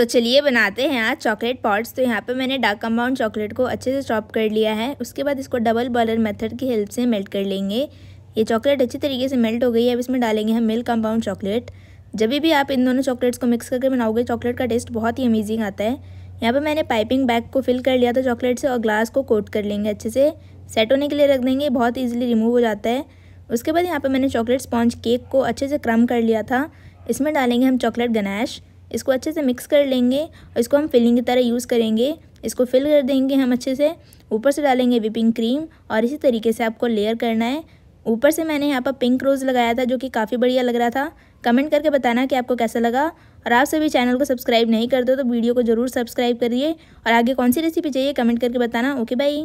तो चलिए बनाते हैं आज चॉकलेट पॉट्स तो यहाँ पे मैंने डार्क कंपाउंड चॉकलेट को अच्छे से चॉप कर लिया है उसके बाद इसको डबल बॉलर मेथड की हेल्प से मेल्ट कर लेंगे ये चॉकलेट अच्छी तरीके से मेल्ट हो गई है अब इसमें डालेंगे हम मिल्क कंपाउंड चॉकलेट जब भी आप इन दोनों चॉकलेट्स को मिक्स करके बनाओगे चॉकलेट का टेस्ट बहुत ही अमेजिंग आता है यहाँ पर मैंने पाइपिंग बैग को फिल कर लिया था चॉकलेट से और ग्लास को कोट कर लेंगे अच्छे से सेट होने के लिए रख देंगे बहुत ईजिली रिमूव हो जाता है उसके बाद यहाँ पर मैंने चॉकलेट स्पॉन्ज केक को अच्छे से क्रम कर लिया था इसमें डालेंगे हम चॉकलेट गनाश इसको अच्छे से मिक्स कर लेंगे और इसको हम फिलिंग की तरह यूज़ करेंगे इसको फिल कर देंगे हम अच्छे से ऊपर से डालेंगे विपिंग क्रीम और इसी तरीके से आपको लेयर करना है ऊपर से मैंने यहाँ पर पिंक रोज़ लगाया था जो कि काफ़ी बढ़िया लग रहा था कमेंट करके बताना कि आपको कैसा लगा और आप सभी चैनल को सब्सक्राइब नहीं कर दो तो वीडियो को ज़रूर सब्सक्राइब करिए और आगे कौन सी रेसिपी चाहिए कमेंट करके बताना ओके बाई